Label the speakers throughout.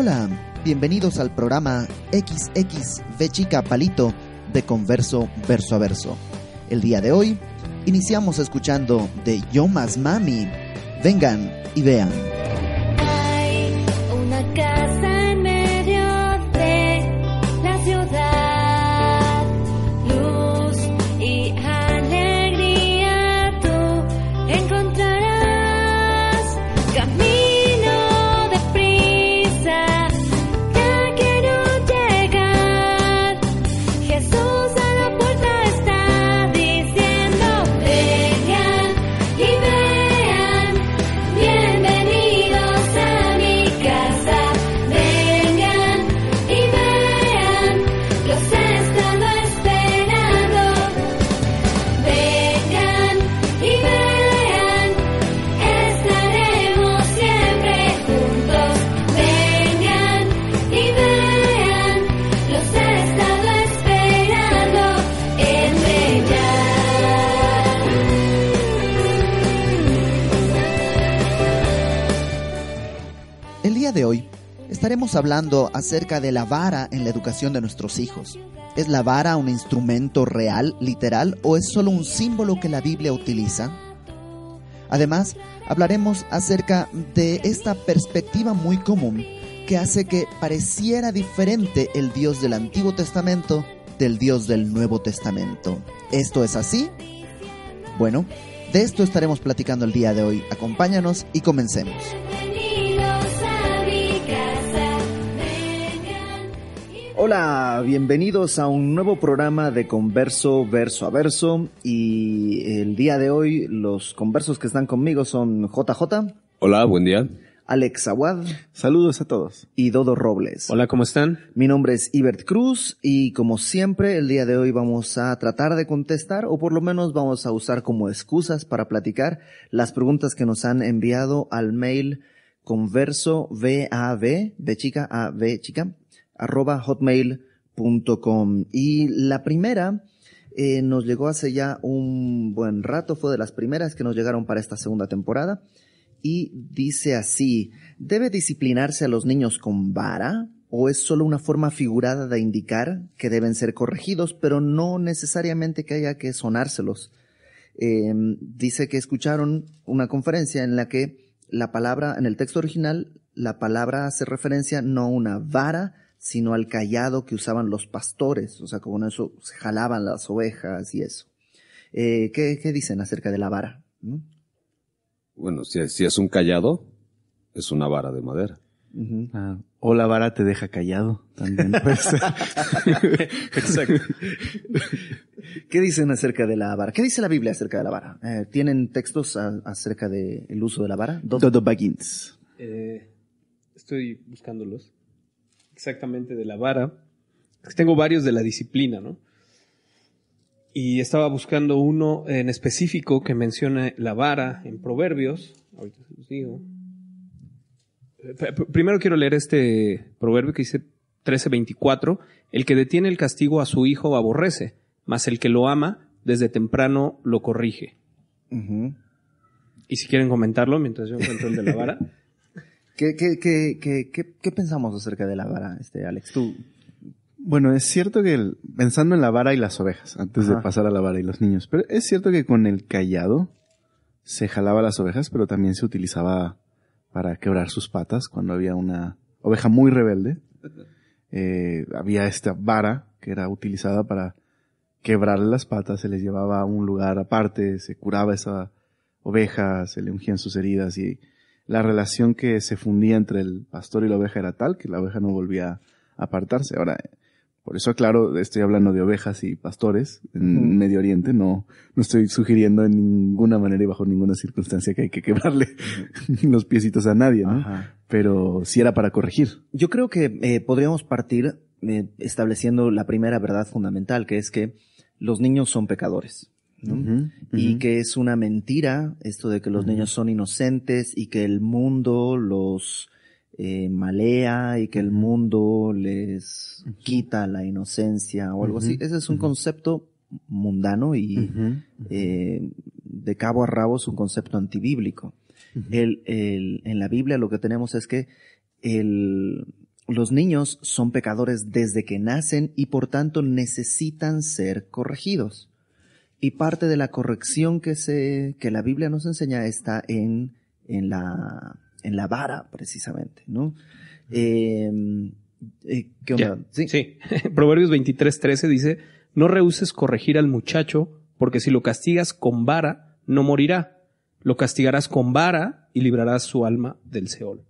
Speaker 1: Hola, bienvenidos al programa XXV Chica Palito de Converso Verso a Verso. El día de hoy iniciamos escuchando de Yo Más Mami. Vengan y vean. hablando acerca de la vara en la educación de nuestros hijos. ¿Es la vara un instrumento real, literal, o es solo un símbolo que la Biblia utiliza? Además, hablaremos acerca de esta perspectiva muy común que hace que pareciera diferente el Dios del Antiguo Testamento del Dios del Nuevo Testamento. ¿Esto es así? Bueno, de esto estaremos platicando el día de hoy. Acompáñanos y comencemos. Hola, bienvenidos a un nuevo programa de Converso Verso a Verso y el día de hoy los conversos que están conmigo son JJ.
Speaker 2: Hola, buen día.
Speaker 1: Alex Aguad. Saludos a todos. Y Dodo Robles.
Speaker 3: Hola, ¿cómo están?
Speaker 1: Mi nombre es Ibert Cruz y como siempre el día de hoy vamos a tratar de contestar o por lo menos vamos a usar como excusas para platicar las preguntas que nos han enviado al mail converso VAV, de chica a v chica arroba hotmail.com. Y la primera eh, nos llegó hace ya un buen rato, fue de las primeras que nos llegaron para esta segunda temporada. Y dice así, ¿debe disciplinarse a los niños con vara? ¿O es solo una forma figurada de indicar que deben ser corregidos, pero no necesariamente que haya que sonárselos? Em, dice que escucharon una conferencia en la que la palabra, en el texto original, la palabra hace referencia no a una vara, sino al callado que usaban los pastores, o sea, con eso se jalaban las ovejas y eso. Eh, ¿qué, dicen acerca de la vara?
Speaker 2: Bueno, si, es un callado, es una vara de madera. Ah, o la vara te deja callado también. Pues. Exacto. ¿Qué dicen acerca de
Speaker 1: la vara? ¿Qué dice la Biblia acerca de la vara? Eh, ¿Tienen textos acerca del uso de la vara? Dodo Baggins.
Speaker 3: Eh, estoy buscándolos exactamente de la vara. Tengo varios de la disciplina, ¿no? Y estaba buscando uno en específico que menciona la vara en Proverbios. Ahorita se digo. Primero quiero leer este proverbio que dice 13:24. El que detiene el castigo a su hijo aborrece, mas el que lo ama desde temprano lo corrige. Y si quieren comentarlo mientras yo encuentro el de la vara.
Speaker 1: ¿Qué, qué, pensamos acerca de la vara, este, Alex?
Speaker 4: Bueno, es cierto que pensando en la vara y las ovejas, antes de pasar a la vara y los niños, pero es cierto que con el callado se jalaba las ovejas, pero también se utilizaba para quebrar sus patas cuando había una oveja muy rebelde. Eh, había esta vara que era utilizada para quebrar las patas, se les llevaba a un lugar aparte, se curaba esa oveja, se le ungían sus heridas y la relación que se fundía entre el pastor y la oveja era tal que la oveja no volvía a apartarse. Ahora, por eso, claro, estoy hablando de ovejas y pastores en Medio Oriente. No, no estoy sugiriendo en ninguna manera y bajo ninguna circunstancia que hay que quebrarle los
Speaker 1: piecitos a nadie, ¿no? Pero sí era para corregir. Yo creo que eh, podríamos partir eh, estableciendo la primera verdad fundamental, que es que los niños son pecadores. Y que es una mentira esto de que los niños son inocentes y que el mundo los eh, malea y que el mundo les quita la inocencia o algo así. Ese es un concepto mundano y eh, de cabo a rabo es un concepto antibíblico. en la Biblia lo que tenemos es que los niños son pecadores desde que nacen y por tanto necesitan ser corregidos. Y parte de la corrección que, se, que la Biblia nos enseña está en, en, la,
Speaker 3: en la vara, precisamente, ¿no? Em, eh, ¿Qué onda? sí. Proverbios 23, 13 dice, no rehuses corregir al muchacho, porque si lo castigas con vara, no morirá. Lo castigarás con vara y librarás su alma del Seol.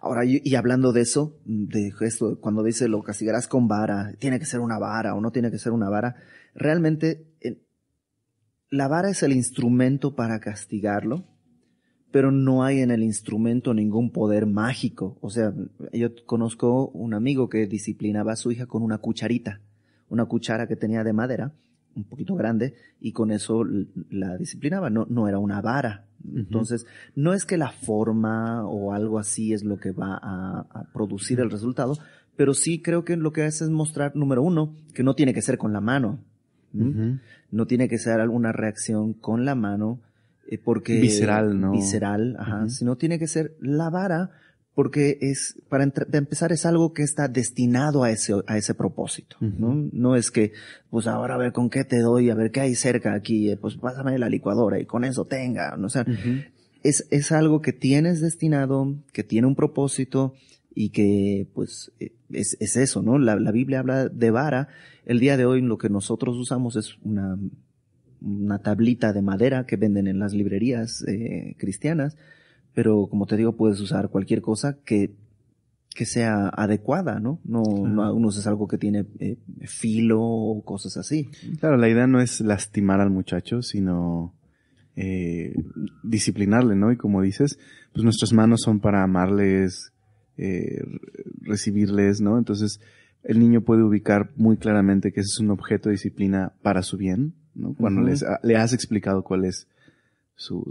Speaker 1: Ahora, y hablando de eso, de esto, cuando dice lo castigarás con vara, tiene que ser una vara o no tiene que ser una vara, realmente la vara es el instrumento para castigarlo, pero no hay en el instrumento ningún poder mágico. O sea, yo conozco un amigo que disciplinaba a su hija con una cucharita, una cuchara que tenía de madera, un poquito grande, y con eso la disciplinaba, no, no era una vara. Entonces, no es que la forma o algo así es lo que va a producir el resultado, pero sí creo que lo que hace es mostrar, número uno, que no tiene que ser con la mano, no tiene que ser alguna reacción con la mano, eh, porque... Visceral, ¿no? Visceral, ajá, sino tiene que ser la vara, porque es, para empezar, es algo que está destinado a ese, a ese propósito, ¿no? No es que, pues ahora a ver con qué te doy, a ver qué hay cerca aquí, eh, pues pásame la licuadora y con eso tenga, no es, es algo que tienes destinado, que tiene un propósito, y que pues eh, es, es eso, ¿no? La, Biblia habla de vara. El día de hoy lo que nosotros usamos es una, una tablita de madera que venden en las librerías eh, cristianas, pero como te digo, puedes usar cualquier cosa que, sea adecuada, ¿no? No, es algo que tiene eh, filo o cosas así.
Speaker 4: Claro, la idea no es lastimar al muchacho, sino... disciplinarle, ¿no? Y como dices, pues nuestras manos son para amarles, eh, recibirles, ¿no? Entonces, el niño puede ubicar muy claramente que ese es un objeto de disciplina para su bien, ¿no? Cuando les, le has explicado cuál es su,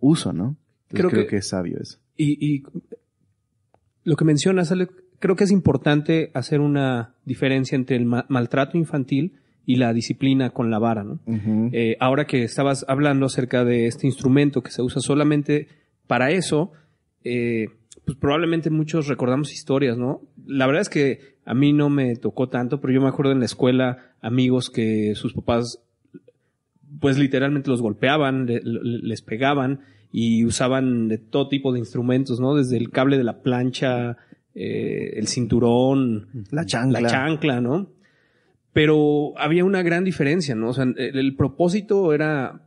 Speaker 4: uso, ¿no? creo, que, es sabio eso.
Speaker 3: Y, lo que mencionas, creo que es importante hacer una diferencia entre el maltrato infantil y la disciplina con la vara, ¿no? Eh, ahora que estabas hablando acerca de este instrumento que se usa solamente para eso, eh, pues probablemente muchos recordamos historias, ¿no? La verdad es que a mí no me tocó tanto, pero yo me acuerdo en la escuela amigos que sus papás pues literalmente los golpeaban, les pegaban y usaban de todo tipo de instrumentos, ¿no? Desde el cable de la plancha, eh, el cinturón, la chancla. la chancla, ¿no? Pero había una gran diferencia, ¿no? O sea, el propósito era,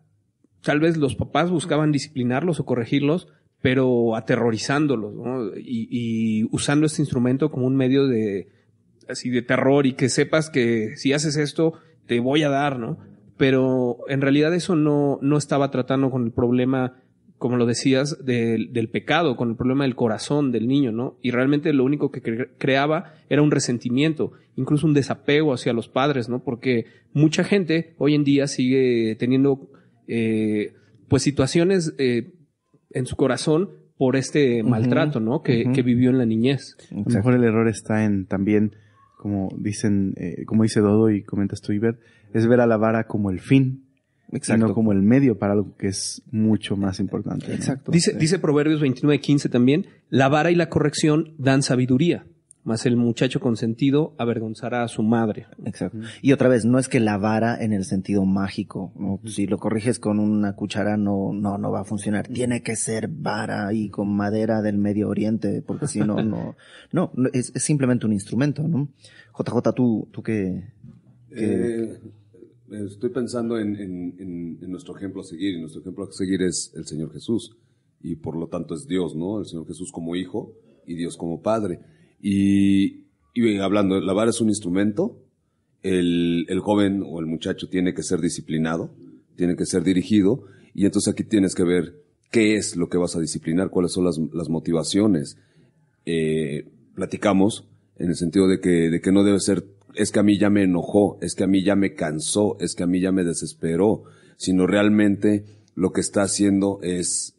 Speaker 3: tal vez los papás buscaban disciplinarlos o corregirlos, pero aterrorizándolos, ¿no? Y, usando este instrumento como un medio de, así, de terror y que sepas que si haces esto, te voy a dar, ¿no? Pero en realidad eso no, no estaba tratando con el problema, como lo decías, del, del pecado, con el problema del corazón del niño, ¿no? Y realmente lo único que creaba era un resentimiento, incluso un desapego hacia los padres, ¿no? Porque mucha gente hoy en día sigue teniendo, eh, pues situaciones eh, en su corazón por este maltrato, ¿no? Que, vivió en la niñez. A lo mejor
Speaker 4: el error está en también, como dicen, eh, como dice Dodo y comentas tú, Iber, es ver a la vara como el fin. Sino como el medio para algo que es mucho más importante. Dice, dice
Speaker 3: Proverbios 29, 15 también, la vara y la corrección dan sabiduría más el muchacho consentido avergonzará a su madre. Exacto.
Speaker 1: Y otra vez, no es que la vara en el sentido mágico, si lo corriges con una cuchara no, no, no va a funcionar. Tiene que ser vara y con madera del Medio Oriente, porque si no, no, no, es, simplemente un instrumento, ¿no? JJ, tú, tú qué,
Speaker 2: eh, Estoy pensando en, en, nuestro ejemplo a seguir, y nuestro ejemplo a seguir es el Señor Jesús, y por lo tanto es Dios, ¿no? El Señor Jesús como Hijo y Dios como Padre y, hablando, la vara es un instrumento, el, joven o el muchacho tiene que ser disciplinado, tiene que ser dirigido, y entonces aquí tienes que ver qué es lo que vas a disciplinar, cuáles son las, motivaciones. Eh, platicamos en el sentido de que, de que no debe ser, es que a mí ya me enojó, es que a mí ya me cansó, es que a mí ya me desesperó, sino realmente lo que está haciendo es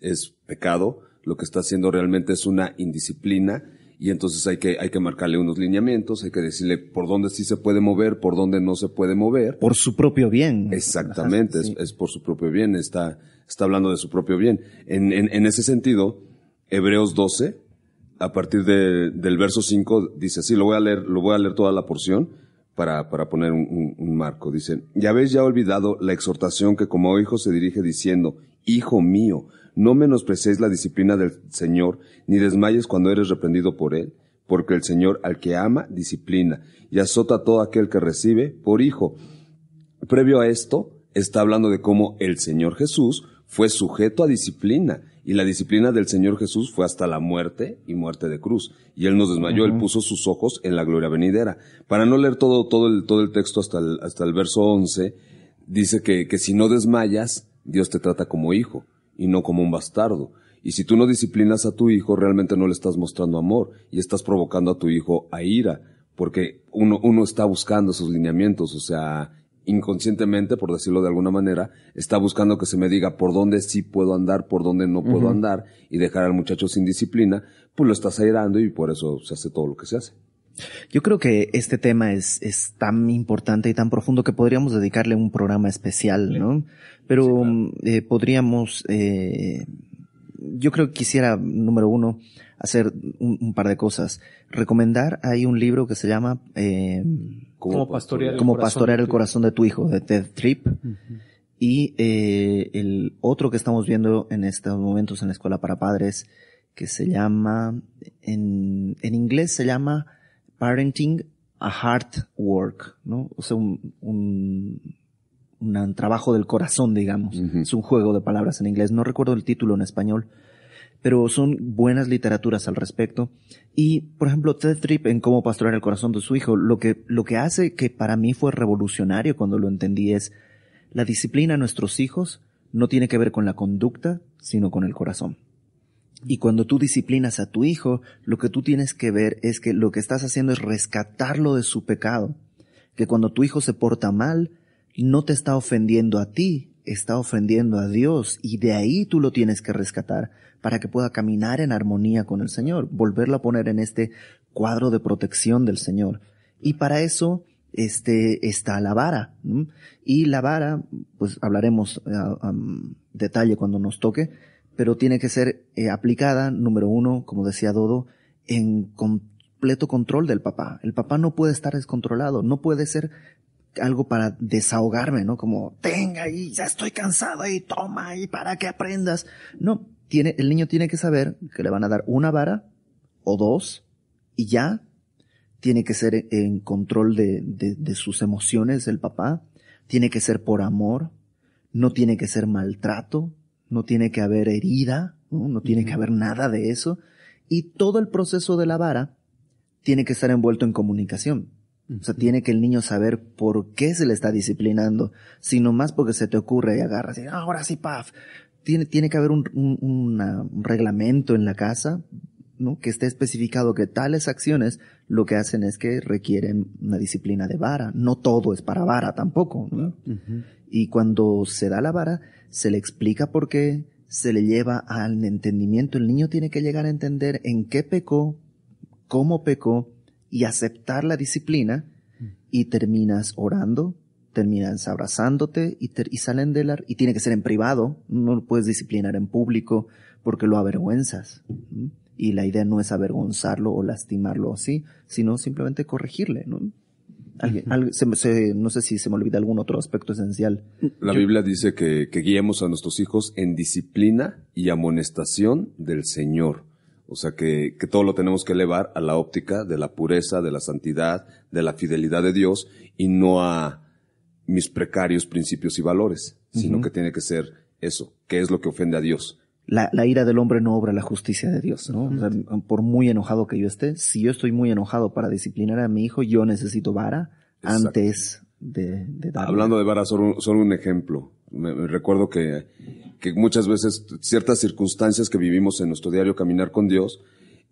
Speaker 2: pecado, lo que está haciendo realmente es una indisciplina y entonces hay que, hay que marcarle unos lineamientos, hay que decirle por dónde sí se puede mover, por dónde no se puede mover. Por
Speaker 1: su propio bien.
Speaker 2: Exactamente, es, por su propio bien, está, está hablando de su propio bien. En, ese sentido, Hebreos 12, a partir del verso 5, dice así, lo voy a leer, lo voy a leer toda la porción para, para poner un, un marco. Dice, ya habéis ya olvidado la exhortación que como hijo se dirige diciendo, hijo mío, no menosprecies la disciplina del Señor, ni desmayes cuando eres reprendido por Él, porque el Señor al que ama, disciplina, y azota a todo aquel que recibe por hijo. Previo a esto, está hablando de cómo el Señor Jesús fue sujeto a disciplina, y la disciplina del Señor Jesús fue hasta la muerte y muerte de cruz. Y Él nos desmayó, Él puso sus ojos en la gloria venidera. Para no leer todo, todo, el, todo el texto hasta el, hasta el verso 11, dice que, que si no desmayas, Dios te trata como hijo y no como un bastardo. Y si tú no disciplinas a tu hijo, realmente no le estás mostrando amor y estás provocando a tu hijo a ira, porque uno, uno está buscando sus lineamientos, o sea, inconscientemente, por decirlo de alguna manera, está buscando que se me diga por dónde sí puedo andar, por dónde no puedo andar y dejar al muchacho sin disciplina, pues lo estás airando y por eso se hace todo lo que se hace. Yo creo que este tema
Speaker 1: es, es tan importante y tan profundo que podríamos dedicarle un programa especial, ¿no? Pero eh, podríamos, eh, yo creo que quisiera, número uno, hacer un, par de cosas. Recomendar, hay un libro que se llama eh,
Speaker 5: Como, pastorear, el, corazón
Speaker 1: de tu hijo, de Ted Tripp. Y el otro que estamos viendo en estos momentos en la escuela para padres, que se llama, en, en inglés se llama Parenting a Heart Work, ¿no? O sea, un, un, trabajo del corazón, digamos. Es un juego de palabras en inglés. No recuerdo el título en español, pero son buenas literaturas al respecto. Y, por ejemplo, Ted Tripp en Cómo pastorear el corazón de su hijo, lo que, lo que hace que para mí fue revolucionario cuando lo entendí es la disciplina a nuestros hijos no tiene que ver con la conducta, sino con el corazón. Y cuando tú disciplinas a tu hijo, lo que tú tienes que ver es que lo que estás haciendo es rescatarlo de su pecado. Que cuando tu hijo se porta mal, no te está ofendiendo a ti, está ofendiendo a Dios y de ahí tú lo tienes que rescatar para que pueda caminar en armonía con el Señor, volverlo a poner en este cuadro de protección del Señor. Y para eso este, está la vara. Y la vara, pues hablaremos ah, detalle cuando nos toque, pero tiene que ser eh, aplicada, número uno, como decía Dodo, en completo control del papá. El papá no puede estar descontrolado, no puede ser algo para desahogarme, ¿no? Como, tenga y ya estoy cansado y toma y para que aprendas. No, tiene, el niño tiene que saber que le van a dar una vara o dos y ya tiene que ser en control de, de sus emociones el papá, tiene que ser por amor, no tiene que ser maltrato, no tiene que haber herida, no, tiene que haber nada de eso. Y todo el proceso de la vara tiene que estar envuelto en comunicación. O sea, tiene que el niño saber por qué se le está disciplinando, sino más porque se te ocurre y agarras y ah, ahora sí, paf. Tiene, tiene que haber un, un, reglamento en la casa, ¿no? Que esté especificado que tales acciones lo que hacen es que requieren una disciplina de vara. No todo es para vara tampoco. Y cuando se da la vara, se le explica por qué, se le lleva al entendimiento. El niño tiene que llegar a entender en qué pecó, cómo pecó y aceptar la disciplina y terminas orando, terminas abrazándote y, salen del ar y tiene que ser en privado, no lo puedes disciplinar en público porque lo avergüenzas y la idea no es avergonzarlo o lastimarlo así, sino simplemente corregirle, ¿no? Alguien, no sé si se me olvida algún otro aspecto esencial.
Speaker 2: La Biblia dice que, guiemos a nuestros hijos en disciplina y amonestación del Señor. O sea que, todo lo tenemos que elevar a la óptica de la pureza, de la santidad, de la fidelidad de Dios y no a mis precarios principios y valores, sino que tiene que ser eso, que es lo que ofende a Dios
Speaker 1: la, ira del hombre no obra la justicia de Dios, ¿no? por muy enojado que yo esté, si yo estoy muy enojado para disciplinar a mi hijo, yo necesito vara antes de, de darle. Hablando
Speaker 2: de vara, solo, solo un ejemplo. Me, recuerdo que, muchas veces ciertas circunstancias que vivimos en nuestro diario caminar con Dios,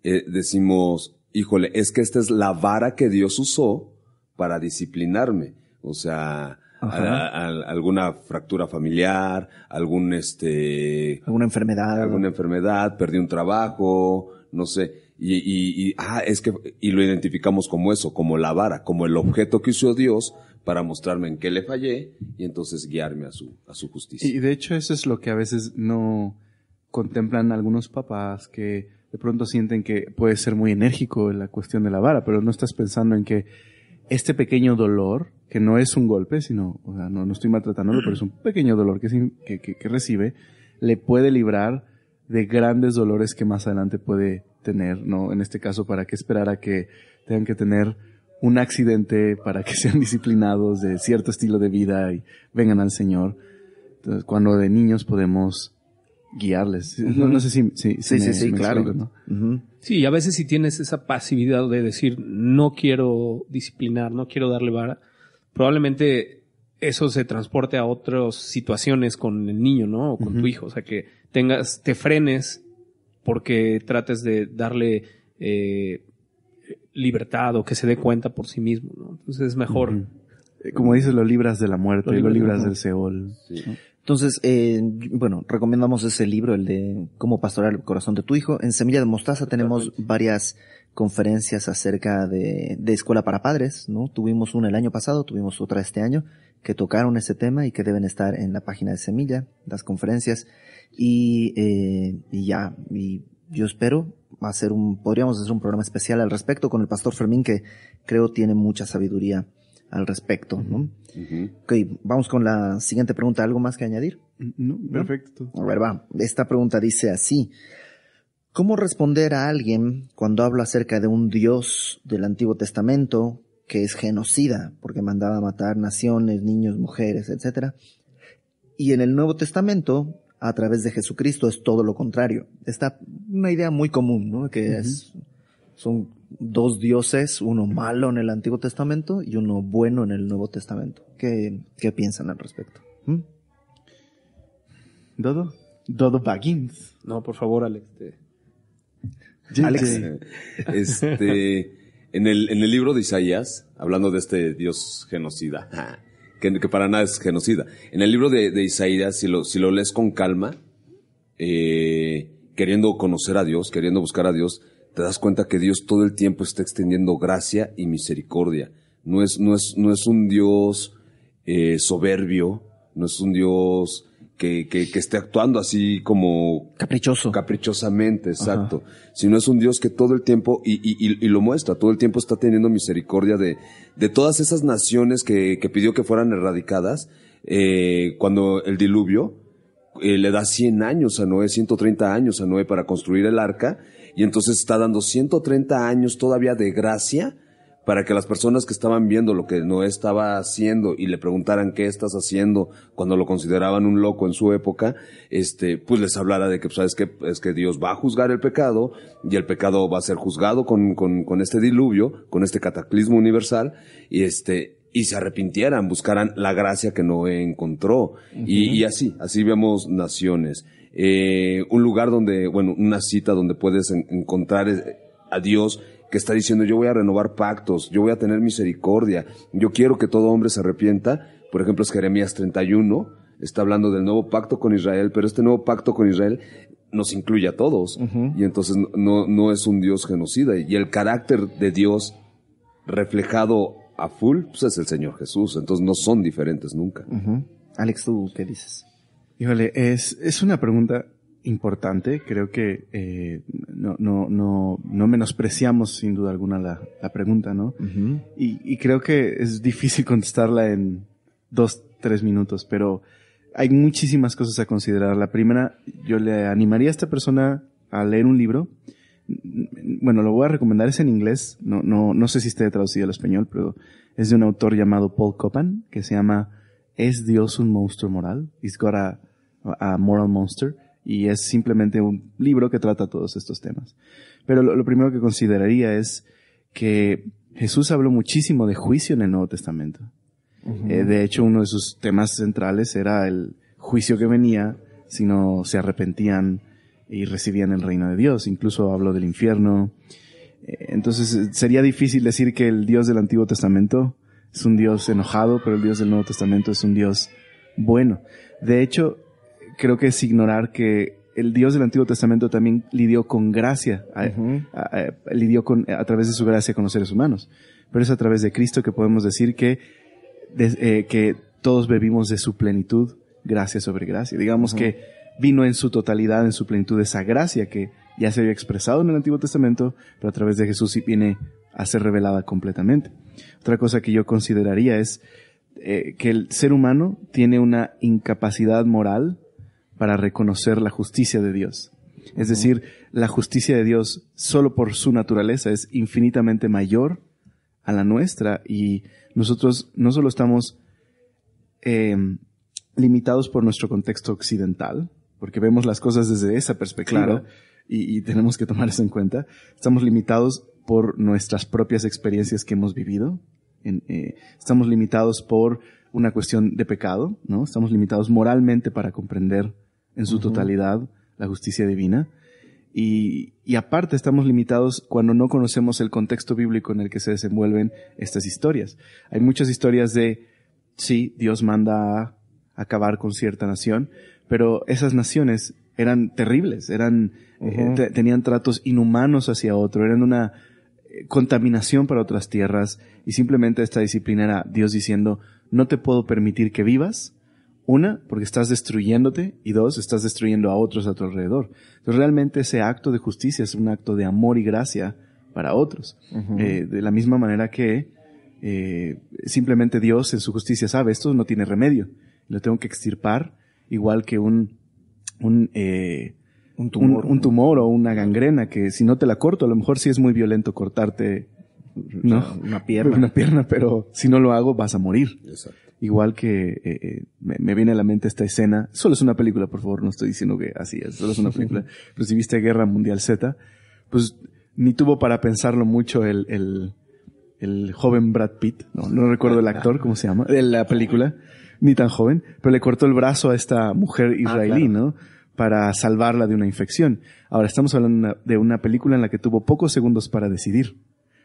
Speaker 2: eh, decimos, híjole, es que esta es la vara que Dios usó para disciplinarme. O sea, alguna fractura familiar, algún este... Alguna enfermedad. Alguna enfermedad, perdí un trabajo, no sé. Y, y, ah, es que, y lo identificamos como eso, como la vara, como el objeto que hizo Dios para mostrarme en qué le fallé y entonces guiarme a su, a su justicia. Y
Speaker 4: de hecho eso es lo que a veces no contemplan algunos papás que de pronto sienten que puede ser muy enérgico en la cuestión de la vara, pero no estás pensando en que este pequeño dolor, que no es un golpe, sino, o sea, no, no estoy maltratándolo, pero es un pequeño dolor que, que, recibe, le puede librar de grandes dolores que más adelante puede tener, ¿no? En este caso, ¿para qué esperar a que tengan que tener un accidente para que sean disciplinados de cierto estilo de vida y vengan al Señor? Entonces, cuando de niños podemos guiarles. No, sé si... sí, sí, claro.
Speaker 3: Sí, a veces si tienes esa pasividad de decir, no quiero disciplinar, no quiero darle vara, probablemente eso se transporte a otras situaciones con el niño, ¿no? O con tu hijo. O sea, que tengas, te frenes porque trates de darle eh, libertad o que se dé cuenta por sí mismo, ¿no? Entonces es mejor. Eh, como dices,
Speaker 1: lo libras de la muerte, lo, libras, del Seol.
Speaker 3: Sí. Entonces,
Speaker 1: eh, bueno, recomendamos ese libro, el de Cómo pastorar el corazón de tu hijo. En Semilla de Mostaza tenemos varias conferencias acerca de, de escuela para padres, ¿no? Tuvimos una el año pasado, tuvimos otra este año, que tocaron ese tema y que deben estar en la página de Semilla, las conferencias. Y, eh, y ya, y yo espero va a ser un, podríamos hacer un programa especial al respecto con el pastor Fermín, que creo tiene mucha sabiduría al respecto, ¿no? Ok, vamos con la siguiente pregunta. ¿Algo más que añadir?
Speaker 4: Mm, no, perfecto. A ver,
Speaker 1: va. Esta pregunta dice así. ¿Cómo responder a alguien cuando habla acerca de un Dios del Antiguo Testamento que es genocida porque mandaba a matar naciones, niños, mujeres, etcétera? Y en el Nuevo Testamento, a través de Jesucristo, es todo lo contrario. Está una idea muy común, ¿no? Que es, son dos dioses, uno malo en el Antiguo Testamento y uno bueno en el Nuevo Testamento. ¿Qué, qué piensan al respecto? ¿Mm? ¿Dodo? Dodo Baggins. No,
Speaker 3: por favor, Alex.
Speaker 2: Alex. Este, en, el, libro de Isaías, hablando de este dios genocida, que, que para nada es genocida, en el libro de, Isaías, si lo, si lo lees con calma, eh, queriendo conocer a Dios, queriendo buscar a Dios, te das cuenta que Dios todo el tiempo está extendiendo gracia y misericordia. No es, no es, no es un Dios eh, soberbio, no es un Dios que, que, esté actuando así como... Caprichoso. Caprichosamente, exacto. Sino es un Dios que todo el tiempo, y, y, y, lo muestra, todo el tiempo está teniendo misericordia de, de todas esas naciones que, que pidió que fueran erradicadas eh, cuando el diluvio. Eh, le da 100 años a Noé, 130 años a Noé para construir el arca y entonces está dando 130 años todavía de gracia para que las personas que estaban viendo lo que Noé estaba haciendo y le preguntaran qué estás haciendo cuando lo consideraban un loco en su época, este, pues les hablara de que, pues, sabes que es que Dios va a juzgar el pecado y el pecado va a ser juzgado con, con, este diluvio, con este cataclismo universal y este, y se arrepintieran, buscaran la gracia que Noé encontró. y, y, así, así vemos naciones. Eh, un lugar donde, bueno, una cita donde puedes encontrar eh, a Dios que está diciendo yo voy a renovar pactos, yo voy a tener misericordia, yo quiero que todo hombre se arrepienta. Por ejemplo, es Jeremías 31, está hablando del nuevo pacto con Israel, pero este nuevo pacto con Israel nos incluye a todos. Y entonces no, no es un Dios genocida. Y el carácter de Dios reflejado a full, pues, es el Señor Jesús. Entonces no son diferentes nunca. Alex, ¿tú qué dices?
Speaker 4: Híjole, es, una pregunta importante. Creo que eh, no, no, no, no, menospreciamos sin duda alguna la, la pregunta, ¿no? y, y, creo que es difícil contestarla en dos, tres minutos, pero hay muchísimas cosas a considerar. La primera, yo le animaría a esta persona a leer un libro. Bueno, lo voy a recomendar, es en inglés, no, no, no sé si esté traducido al español, pero es de un autor llamado Paul Copan, que se llama ¿es Dios un monstruo moral? ¿Es God a, moral monster. Y es simplemente un libro que trata todos estos temas. Pero lo, primero que consideraría es que Jesús habló muchísimo de juicio en el Nuevo Testamento. Eh, de hecho, uno de sus temas centrales era el juicio que venía si no se arrepentían y recibían el reino de Dios. Incluso habló del infierno. Eh, entonces, eh, sería difícil decir que el Dios del Antiguo Testamento es un Dios enojado, pero el Dios del Nuevo Testamento es un Dios bueno. De hecho, creo que es ignorar que el Dios del Antiguo Testamento también lidió con gracia, lidió con, a través de su gracia con los seres humanos. Pero es a través de Cristo que podemos decir que, eh, que todos bebimos de su plenitud, gracia sobre gracia. Digamos que vino en su totalidad, en su plenitud, esa gracia que ya se había expresado en el Antiguo Testamento, pero a través de Jesús sí viene a ser revelada completamente. Otra cosa que yo consideraría es eh, que el ser humano tiene una incapacidad moral para reconocer la justicia de Dios. Es decir, la justicia de Dios solo por su naturaleza es infinitamente mayor a la nuestra y nosotros no solo estamos em, limitados por nuestro contexto occidental, porque vemos las cosas desde esa perspectiva y, y tenemos que tomar eso en cuenta, estamos limitados por nuestras propias experiencias que hemos vivido. Eh, estamos limitados por una cuestión de pecado, ¿no? Estamos limitados moralmente para comprender en su totalidad la justicia divina. Y, aparte estamos limitados cuando no conocemos el contexto bíblico en el que se desenvuelven estas historias. Hay muchas historias de, sí, Dios manda a acabar con cierta nación, pero esas naciones eran terribles, eran, eh, tenían tratos inhumanos hacia otro, eran una, contaminación para otras tierras y simplemente esta disciplina era Dios diciendo, no te puedo permitir que vivas, una, porque estás destruyéndote y dos, estás destruyendo a otros a tu alrededor. Entonces realmente ese acto de justicia es un acto de amor y gracia para otros. Eh, de la misma manera que eh, simplemente Dios en su justicia sabe, esto no tiene remedio, lo tengo que extirpar, igual que un, un eh,
Speaker 1: un tumor, un,
Speaker 4: tumor o una gangrena que si no te la corto, a lo mejor sí es muy violento cortarte ¿no? una pierna. Una pierna, pero si no lo hago vas a morir. Igual que eh, eh, me, viene a la mente esta escena, solo es una película, por favor, no estoy diciendo que así es, solo es una película, pero si viste Guerra Mundial Z, pues ni tuvo para pensarlo mucho el, el, el joven Brad Pitt, no, no recuerdo el actor, ¿cómo se llama? De la película, ni tan joven, pero le cortó el brazo a esta mujer ah, israelí, ¿no? para salvarla de una infección. Ahora estamos hablando de una película en la que tuvo pocos segundos para decidir.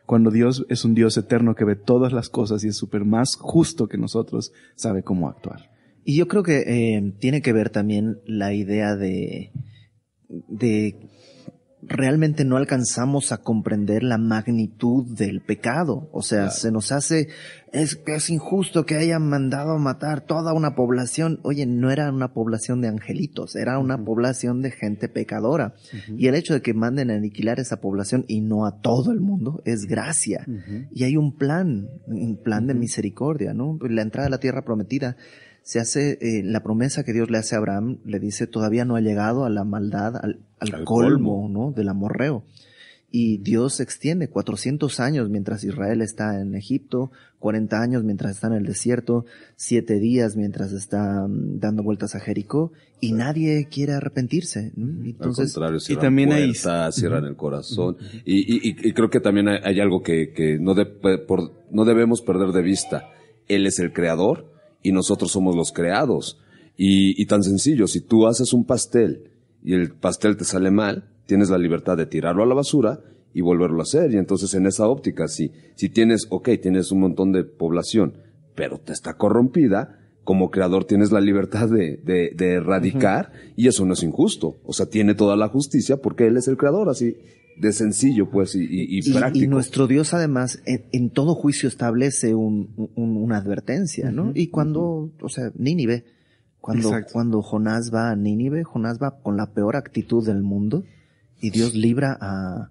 Speaker 4: Cuando Dios es un Dios eterno que ve todas las cosas y es súper
Speaker 1: más justo que nosotros, sabe cómo actuar. Y yo creo que eh, tiene que ver también la idea de, de realmente no alcanzamos a comprender la magnitud del pecado. O sea, se nos hace, es que es injusto que hayan mandado a matar toda una población. Oye, no era una población de angelitos, era una población de gente pecadora. Y el hecho de que manden a aniquilar esa población y no a todo el mundo es gracia. Y hay un plan, un plan de misericordia, ¿no? La entrada a la tierra prometida se hace eh, la promesa que Dios le hace a Abraham, le dice, todavía no ha llegado a la maldad, al, colmo, ¿no? Del amorreo. Y Dios extiende 400 años mientras Israel está en Egipto, 40 años mientras está en el desierto, 7 días mientras está mm, dando vueltas a Jericó y nadie quiere arrepentirse. Entonces, Al contrario, y también
Speaker 2: puertas, cierran el corazón. y, creo que también hay, algo que, no, no debemos perder de vista. Él es el creador, y nosotros somos los creados. Y, y tan sencillo, si tú haces un pastel y el pastel te sale mal, tienes la libertad de tirarlo a la basura y volverlo a hacer. Y entonces en esa óptica, si, si tienes, ok, tienes un montón de población, pero te está corrompida, como creador tienes la libertad de, de, erradicar y eso no es injusto. O sea, tiene toda la justicia porque él es el creador, así, de sencillo, pues, y, y, práctico. Y, nuestro
Speaker 1: Dios, además, en, todo juicio establece una advertencia, ¿no? y cuando, o sea, Nínive, cuando, cuando Jonás va a Nínive, Jonás va con la peor actitud del mundo y Dios libra a,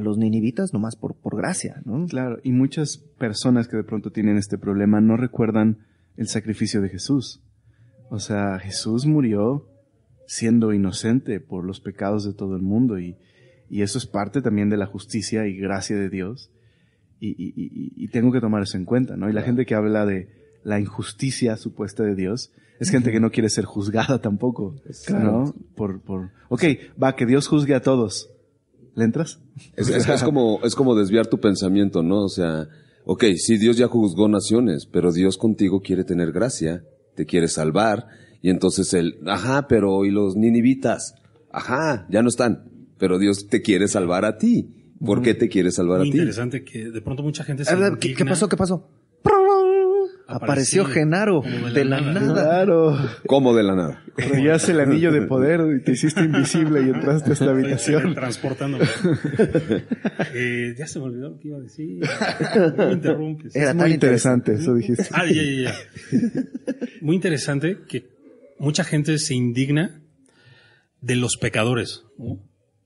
Speaker 1: los ninivitas nomás por, por gracia, ¿no?
Speaker 4: Claro, y muchas personas que de pronto tienen este problema no recuerdan el sacrificio de Jesús. O sea, Jesús murió siendo inocente por los pecados de todo el mundo y, y eso es parte también de la justicia y gracia de Dios. Y, tengo que tomar eso en cuenta, ¿no? Y la gente que habla de la injusticia supuesta de Dios es gente que no quiere ser juzgada tampoco, ¿no? Por, por, ok, va, que Dios juzgue a todos. ¿Le entras? Es,
Speaker 2: como, es como desviar tu pensamiento, ¿no? O sea, ok, sí, Dios ya juzgó naciones, pero Dios contigo quiere tener gracia, te quiere salvar, y entonces el, ajá, pero ¿y los ninivitas? Ajá, ya no están pero Dios te quiere salvar a ti. ¿Por qué te quiere salvar a ti?
Speaker 6: Interesante que de pronto mucha gente se. ¿Qué, pasó? ¿Qué pasó?
Speaker 2: Apareció,
Speaker 4: Genaro de, la, nada.
Speaker 2: ¿Cómo de la nada?
Speaker 4: Tenías el anillo de poder y te hiciste invisible y entraste a esta habitación. Transportándome.
Speaker 6: Eh, ya se me olvidó lo que iba a decir. No interrumpes. Era muy interesante, interesante, eso dijiste. Ah, ya, ya, ya. Muy interesante que mucha gente se indigna de los pecadores. ¿no?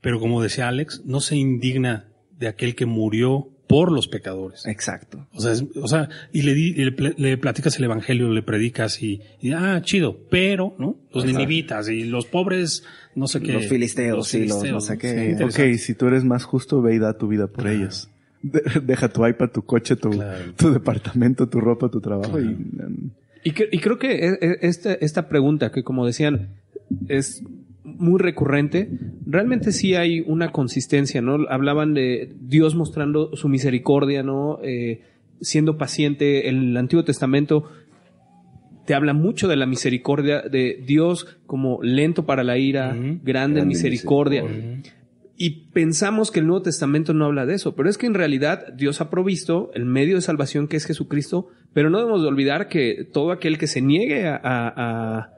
Speaker 6: Pero como decía Alex, no se indigna de aquel que murió por los pecadores. Exacto. O sea, y, le, platicas el evangelio, le predicas y, ah, chido, pero, ¿no? Los ninivitas y los pobres, no sé qué. Los filisteos, y los no sé qué. ok,
Speaker 4: si tú eres más justo, ve y da tu vida por ellos. deja tu iPad, tu coche, tu, departamento, tu ropa, tu trabajo. Y, um,
Speaker 3: creo que e, e, este, esta pregunta, que como decían, es muy recurrente, realmente sí hay una consistencia, ¿no? Hablaban de Dios mostrando su misericordia, ¿no? Eh, siendo paciente, el Antiguo Testamento te habla mucho de la misericordia de Dios como lento para la ira, grande, en misericordia. Y pensamos que el Nuevo Testamento no habla de eso, pero es que en realidad Dios ha provisto el medio de salvación que es Jesucristo, pero no debemos de olvidar que todo aquel que se niegue a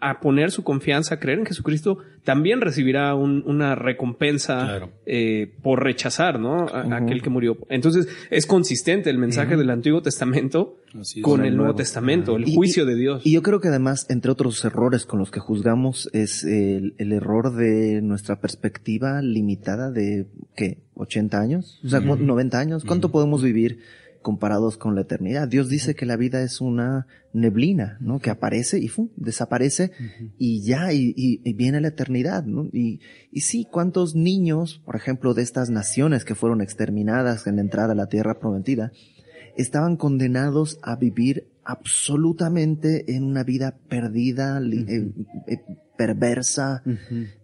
Speaker 3: a poner su confianza, a creer en Jesucristo, también recibirá una recompensa eh, por rechazar, ¿no? A, aquel que murió. Entonces, es consistente el mensaje del Antiguo Testamento con el Nuevo, Testamento, el juicio de Dios.
Speaker 1: Y yo creo que además, entre otros errores con los que juzgamos, es el, el error de nuestra perspectiva limitada de, ¿qué? ¿80 años? O sea, 90 años. ¿Cuánto podemos vivir? comparados con la eternidad. Dios dice que la vida es una neblina, ¿no? Que aparece y desaparece y ya, y, viene la eternidad, Y, y sí, ¿cuántos niños, por ejemplo, de estas naciones que fueron exterminadas en la entrada a la tierra prometida, estaban condenados a vivir absolutamente en una vida perdida, eh, eh, perversa,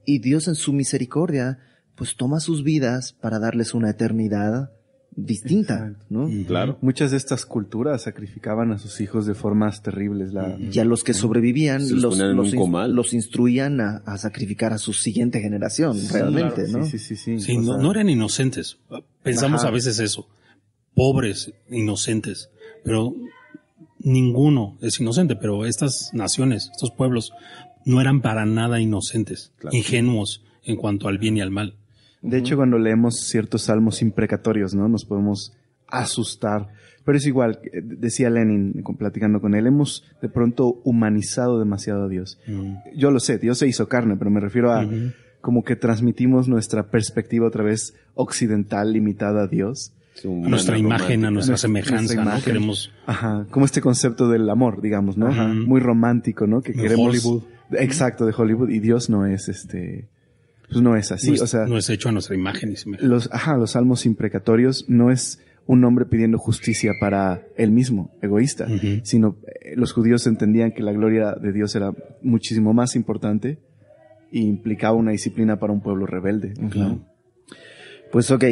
Speaker 1: y Dios en su misericordia, pues toma sus vidas para darles una eternidad distinta,
Speaker 4: ¿no? claro. Muchas de estas culturas sacrificaban a sus hijos de formas terribles. y a los que sobrevivían los,
Speaker 1: instruían a, sacrificar a su siguiente generación, realmente, ¿no? Sí, sí, sí. no,
Speaker 6: eran inocentes. Pensamos a veces eso. Pobres, inocentes. Pero ninguno es inocente, pero estas naciones, estos pueblos, no eran para nada inocentes, ingenuos en cuanto al bien y al mal.
Speaker 4: De hecho, cuando leemos ciertos salmos imprecatorios, ¿no? Nos podemos asustar. Pero es igual, eh, decía Lenin platicando con él, hemos de pronto humanizado demasiado a Dios. Yo lo sé, Dios se hizo carne, pero me refiero a como que transmitimos nuestra perspectiva otra vez occidental limitada a Dios.
Speaker 2: nuestra imagen, a nuestra semejanza, Queremos...
Speaker 4: Ajá, como este concepto del amor, digamos, ¿no? Muy romántico, ¿no? Que queremos... Hollywood. Exacto, de Hollywood. Y Dios no es este pues no es así. No es, o
Speaker 6: sea, no es hecho a nuestra imagen
Speaker 4: y Los, ajá, los salmos imprecatorios no es un hombre pidiendo justicia para él mismo, egoísta, sino eh, los judíos entendían que la gloria de Dios era muchísimo más importante e implicaba una disciplina para un pueblo rebelde.
Speaker 1: Pues ok,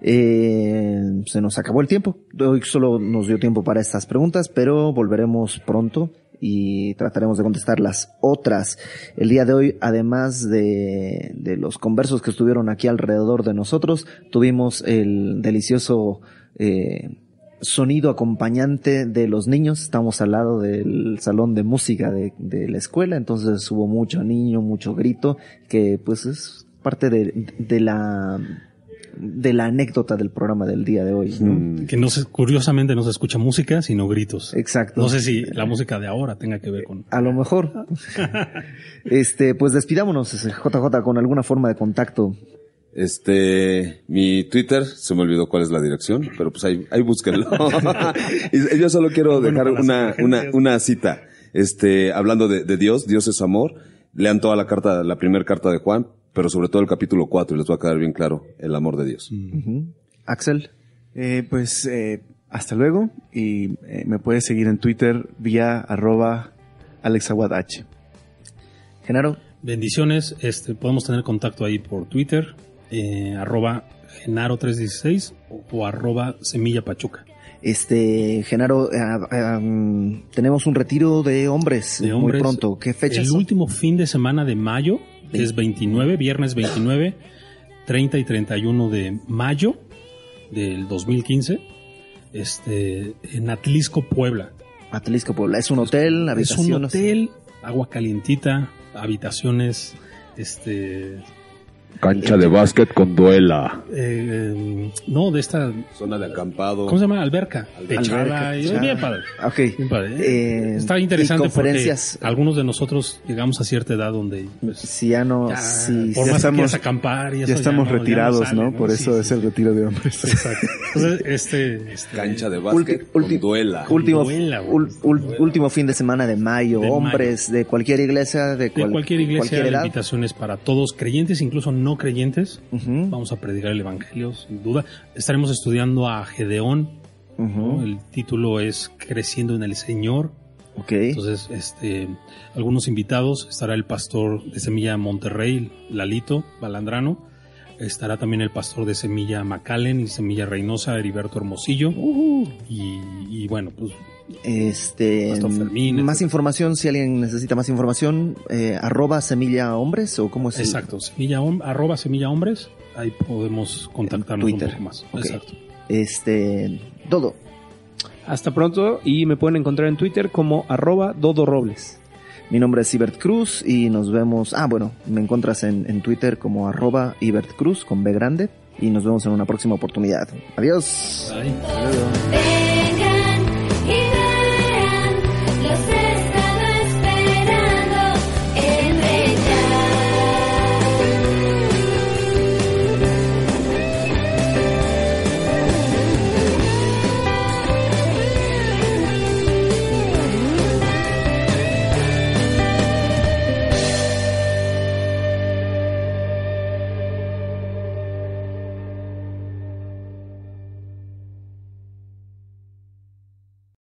Speaker 1: eh, se nos acabó el tiempo. Hoy solo nos dio tiempo para estas preguntas, pero volveremos pronto y trataremos de contestar las otras. El día de hoy, además de, de los conversos que estuvieron aquí alrededor de nosotros, tuvimos el delicioso eh, sonido acompañante de los niños. Estamos al lado del salón de música de, de la escuela, entonces hubo mucho niño, mucho grito, que pues es parte de, de la de la anécdota del programa del día de hoy. Mm. Que
Speaker 6: no se, curiosamente no se escucha música,
Speaker 1: sino gritos. Exacto. No sé si la música de ahora tenga que ver con. A lo mejor. este, pues despidámonos, JJ, con alguna forma de contacto.
Speaker 2: Este, mi Twitter, se me olvidó cuál es la dirección, pero pues ahí, búsquenlo. yo solo quiero dejar una, una, cita. Este, hablando de, de Dios, Dios es amor. Lean toda la carta, la primera carta de Juan, pero sobre todo el capítulo 4, y les va a quedar bien claro el amor de Dios.
Speaker 4: Mm. Axel. Eh, pues eh, hasta luego y eh, me puedes seguir en Twitter vía arroba alexaguadh.
Speaker 6: Genaro. Bendiciones, este, podemos tener contacto ahí por Twitter, arroba
Speaker 1: genaro316 o, o arroba semilla Este, Genaro, mm, tenemos un retiro de hombres, muy pronto. ¿Qué fecha? El último
Speaker 6: fin de semana de mayo es 29, viernes 29, 30 y 31 de mayo del 2015, este, en Atlisco, Puebla. Atlisco, Puebla. ¿Es un hotel? habitaciones. es un hotel, agua calientita, habitaciones, este
Speaker 2: Cancha de básquet con duela.
Speaker 6: Eh, no, de esta. Zona de acampado. ¿Cómo se llama? Alberca. Alberca. bien Está interesante porque algunos de nosotros llegamos a cierta edad donde.
Speaker 4: Pues, si ya no. si, por ya más estamos, acampar ya estamos retirados, no, Por eso es el retiro de hombres. Exacto.
Speaker 1: Entonces, este, este, Cancha de básquet con duela. Último, último fin de semana de mayo. hombres de cualquier iglesia. De, cualquier iglesia. Cualquier edad.
Speaker 6: invitaciones para todos, creyentes incluso no no creyentes. Vamos a predicar el Evangelio, sin duda. Estaremos estudiando a Gedeón.
Speaker 2: El
Speaker 6: título es Creciendo en el Señor. Entonces, este, algunos invitados. Estará el pastor de Semilla Monterrey, Lalito Balandrano. Estará también el pastor de Semilla Macalen y Semilla Reynosa, Heriberto Hermosillo. y, y, bueno,
Speaker 1: pues este, mm, más información, si alguien necesita más información, eh, arroba semilla hombres o cómo es. Exacto,
Speaker 6: semilla, arroba semilla hombres, ahí podemos
Speaker 3: contactarnos Twitter. más. Exacto. Este, Dodo. Hasta pronto y me pueden encontrar en Twitter como arroba Dodo Robles. Mi nombre es Ibert Cruz
Speaker 1: y nos vemos. Ah, bueno, me encuentras en, Twitter como arroba Ibert Cruz con B grande y nos vemos en una próxima oportunidad. Adiós.